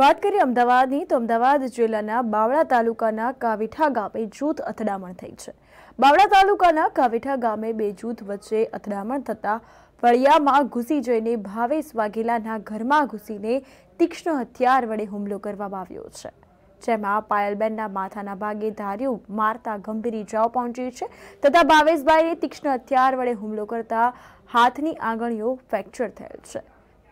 વાત કરીએ અમદાવાદની તો અમદાવાદ જિલ્લાના બાવળા તાલુકાના કાવીઠા ગામે જૂથ અથડામણ થઈ છે બાવળા તાલુકાના કાવીઠા ગામે બે જૂથ વચ્ચે અથડામણ થતાં ફળિયામાં ઘૂસી જઈને ભાવેશ વાઘેલાના ઘરમાં ઘૂસીને તીક્ષ્ણ હથિયાર વડે હુમલો કરવામાં આવ્યો છે જેમાં પાયલબેનના માથાના ભાગે ધાર્યું મારતા ગંભીર ઇજાઓ પહોંચી છે તથા ભાવેશભાઈએ તીક્ષ્ણ હથિયાર વડે હુમલો કરતા હાથની આંગળીઓ ફ્રેક્ચર થયેલ છે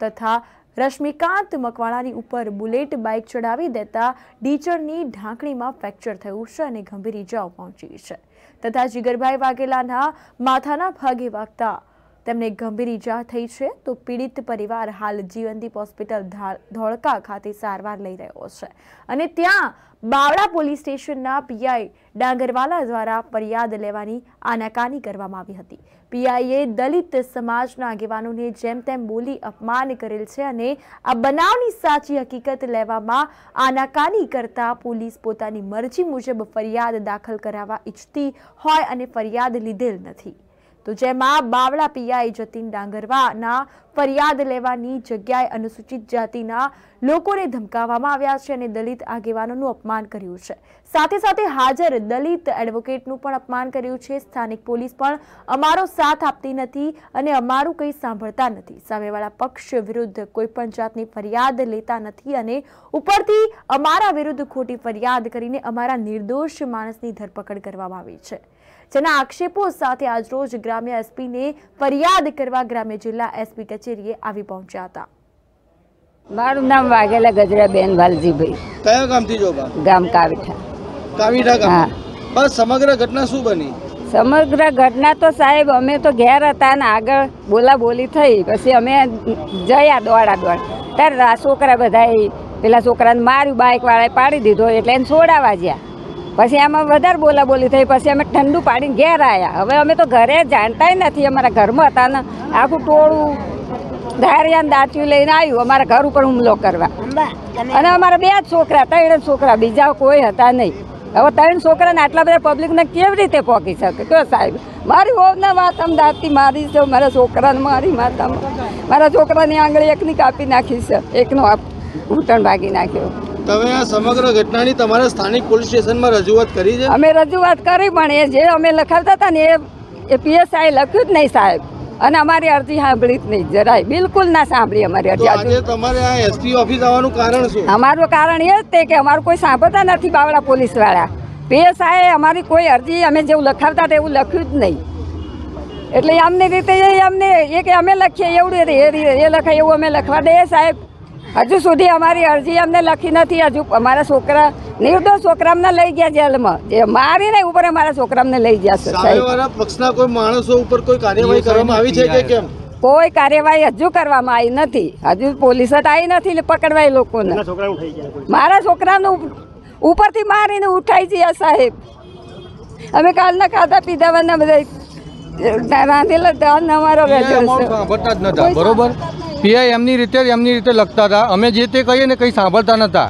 તથા રશ્મિકાંત મકવાણાની ઉપર બુલેટ બાઇક ચડાવી દેતા ડીચરની ઢાંકણીમાં ફ્રેક્ચર થયું છે અને ગંભીર ઇજાઓ પહોંચી છે તથા જીગરભાઈ વાઘેલાના માથાના ભાગે વાગતા તેમને ગંભીર ઈજા થઈ છે તો પીડિત પરિવાર હાલ જીવનદીપ હોસ્પિટલ ધોળકા ખાતે સારવાર લઈ રહ્યો છે અને ત્યાં બાવળા પોલીસ સ્ટેશનના પીઆઈ ડાંગરવાલા દ્વારા ફરિયાદ લેવાની આનાકાની કરવામાં આવી હતી પીઆઈએ દલિત સમાજના આગેવાનોને જેમ તેમ બોલી અપમાન કરેલ છે અને આ બનાવની સાચી હકીકત લેવામાં આનાકાની કરતા પોલીસ પોતાની મરજી મુજબ ફરિયાદ દાખલ કરાવવા ઈચ્છતી હોય અને ફરિયાદ લીધેલ નથી તો જેમાં બાવળા પીઆઈ જતીન ડાંગરવાના ફરિયાદ લેવાની જગ્યાએ અનુસૂચિત જાતિના લોકોને ધમકાવવામાં આવ્યા છે અને દલિત આગેવાનોનું અપમાન કર્યું છે સાથે સાથે હાજર દલિત એડવોકેટનું પણ અપમાન કર્યું છે સ્થાનિક પોલીસ પણ અમારો સાથ આપતી નથી અને અમારું કંઈ સાંભળતા નથી સામેવાળા પક્ષ વિરુદ્ધ કોઈપણ જાતની ફરિયાદ લેતા નથી અને ઉપરથી અમારા વિરુદ્ધ ખોટી ફરિયાદ કરીને અમારા નિર્દોષ માણસની ધરપકડ કરવામાં આવી છે જેના આક્ષેપો સાથે આજરોજ ગ્રામ્ય એસપીને ફરિયાદ કરવા ગ્રામ્ય જિલ્લા એસપી કચેરીએ આવી પહોંચ્યા હતા મારું નામ વાઘેલા ગજરાબેન વાલજીભાઈ કયા ગામથી ગામ કાવીઠા કાવીઠા ગામ બસ સમગ્ર ઘટના શું બની સમગ્ર ઘટના તો સાહેબ અમે તો ઘેર હતા ને આગળ બોલા બોલી થઈ પછી અમે જયા દોડા દોડ ત્યારે છોકરા બધા પેલા છોકરાને માર્યું વાળાએ પાડી દીધો એટલે એને છોડાવા જ્યાં પછી આમાં વધારે બોલા બોલી થઈ પછી અમે ઠંડુ પાડીને ઘેર આવ્યા હવે અમે તો ઘરે જાણતાય નથી અમારા ઘરમાં હતા ને આખું ટોળું ધારિયાને દાંતિયું લઈને આવ્યું અમારા ઘર ઉપર હુમલો કરવા અને અમારા બે જ છોકરા ત્રણ છોકરા બીજા કોઈ હતા નહીં હવે ત્રણ છોકરાને આટલા બધા પબ્લિકને કેવી રીતે પોકી શકે તો સાહેબ મારી હોવને વાત આમ દાંતી મારી છે મારા છોકરાને મારી માતા મારા છોકરાની આંગળી એકની કાપી નાખી છે એકનો ઘૂંટણ ભાગી નાખ્યો તમે આ સમગ્ર ઘટનાની તમારા સ્થાનિક પોલીસ સ્ટેશનમાં રજૂઆત કરી છે અમે રજૂઆત કરી પણ એ જે અમે લખાવતા હતા ને એ એ પીએસઆઈ લખ્યું જ નહીં સાહેબ અને અમારી અરજી સાંભળી જ નહીં જરાય બિલકુલ ના સાંભળી અમારી અરજી આજે તમારે આ એસપી ઓફિસ આવવાનું કારણ શું અમારું કારણ એ જ તે કે અમારું કોઈ સાંભળતા નથી બાવળા પોલીસવાળા વાળા પીએસઆઈએ અમારી કોઈ અરજી અમે જેવું લખાવતા હતા એવું લખ્યું જ નહીં એટલે અમને રીતે એ અમને એ કે અમે લખીએ એવું એ લખાય એવું અમે લખવા દઈએ સાહેબ હજુ સુધી અમારી અરજી અમને લખી નથી હજુ અમારા છોકરા નિર્દોષ છોકરામને લઈ ગયા જેલમાં જે મારી નહીં ઉપર અમારા છોકરામને લઈ ગયા છે પક્ષના કોઈ માણસો ઉપર કોઈ કાર્યવાહી કરવામાં આવી છે કે કેમ કોઈ કાર્યવાહી હજુ કરવામાં આવી નથી હજુ પોલીસ જ આવી નથી પકડવાય લોકોને મારા છોકરાને ઉપરથી મારીને ઉઠાઈ ગયા સાહેબ અમે કાલના ખાધા પીધા બધા રાંધેલા ધન અમારો બરોબર પીઆઈ એમની રીતે એમની રીતે લખતા હતા અમે જે તે કહીએ ને કંઈ સાંભળતા નહોતા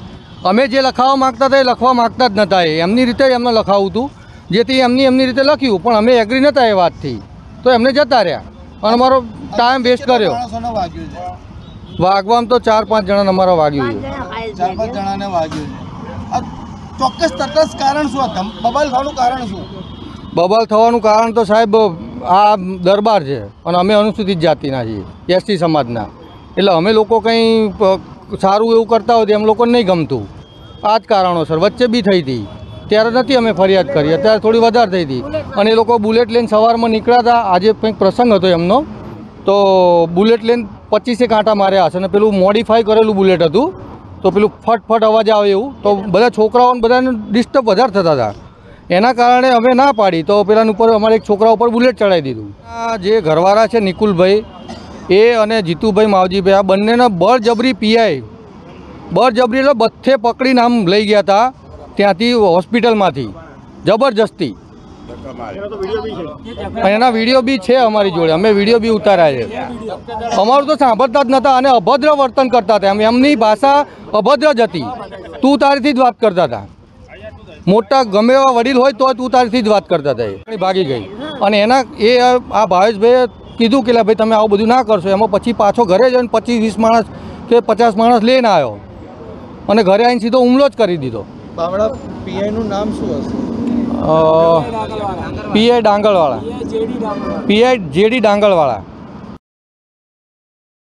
અમે જે લખાવા માગતા હતા એ લખવા માગતા જ નહોતા એ એમની રીતે એમને લખાવું હતું જેથી એમની એમની રીતે લખ્યું પણ અમે એગ્રી નહોતા એ વાતથી તો એમને જતા રહ્યા અને અમારો ટાઈમ વેસ્ટ કર્યો વાગવામાં તો ચાર પાંચ જણાને અમારો વાગ્યું ચાર પાંચ થવાનું કારણ થવાનું કારણ તો સાહેબ આ દરબાર છે અને અમે અનુસૂચિત જાતિના છીએ એસટી સમાજના એટલે અમે લોકો કંઈ સારું એવું કરતા હોય તો એમ લોકોને નહીં ગમતું આ જ કારણોસર વચ્ચે બી થઈ હતી ત્યારે નથી અમે ફરિયાદ કરી અત્યારે થોડી વધારે થઈ હતી અને એ લોકો બુલેટ લઈને સવારમાં નીકળ્યા હતા આજે કંઈક પ્રસંગ હતો એમનો તો બુલેટ લઈને પચીસેક કાંટા માર્યા હશે અને પેલું મોડિફાઈ કરેલું બુલેટ હતું તો પેલું ફટફટ અવાજ આવે એવું તો બધા છોકરાઓને બધાને ડિસ્ટર્બ વધારે થતા હતા એના કારણે અમે ના પાડી તો પેલાની ઉપર અમારે એક છોકરા ઉપર બુલેટ ચડાવી દીધું આ જે ઘરવાળા છે નિકુલભાઈ એ અને જીતુભાઈ માવજીભાઈ આ બંનેને બળજબરી પીઆઈ બળજબરી એટલે બથે પકડીને આમ લઈ ગયા હતા ત્યાંથી હોસ્પિટલમાંથી જબરજસ્તી એના વિડીયો બી છે અમારી જોડે અમે વિડીયો બી ઉતાર્યા છે અમારું તો સાંભળતા જ નહોતા અને અભદ્ર વર્તન કરતા હતા એમની ભાષા અભદ્ર જ હતી તું તારીથી જ વાત કરતા હતા મોટા ગમે એવા વડીલ હોય તો તું તારીથી જ વાત કરતા હતા એ ભાગી ગઈ અને એના એ આ ભાવેશભાઈએ કીધું કે ભાઈ તમે આવું બધું ના કરશો એમાં પછી પાછો ઘરે જઈને પચીસ વીસ માણસ કે પચાસ માણસ લઈને આવ્યો અને ઘરે આવીને સીધો હુમલો જ કરી દીધો પીઆઈનું નામ શું હશે પીઆઈ ડાંગરવાળા પીઆઈ જેડી ડાંગરવાળા